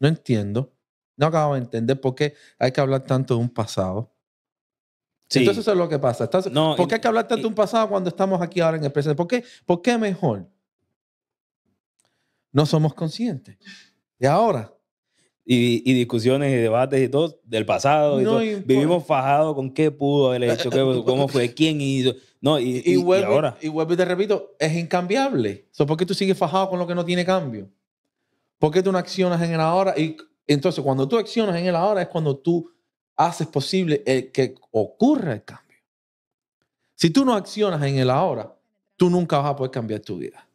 No entiendo. No acabo de entender por qué hay que hablar tanto de un pasado. Sí. Entonces eso es lo que pasa. ¿Por qué hay que hablar tanto de un pasado cuando estamos aquí ahora en el presente? ¿Por qué, mejor? No somos conscientes. De ahora. Y, discusiones y debates y todo del pasado. Y Vivimos fajados con qué pudo haber hecho, cómo fue, quién hizo. No, y, ahora. Y te repito, es incambiable. ¿Por qué tú sigues fajado con lo que no tiene cambio? Porque tú no accionas en el ahora? Y entonces cuando tú accionas en el ahora es cuando tú haces posible que ocurra el cambio. Si tú no accionas en el ahora, tú nunca vas a poder cambiar tu vida.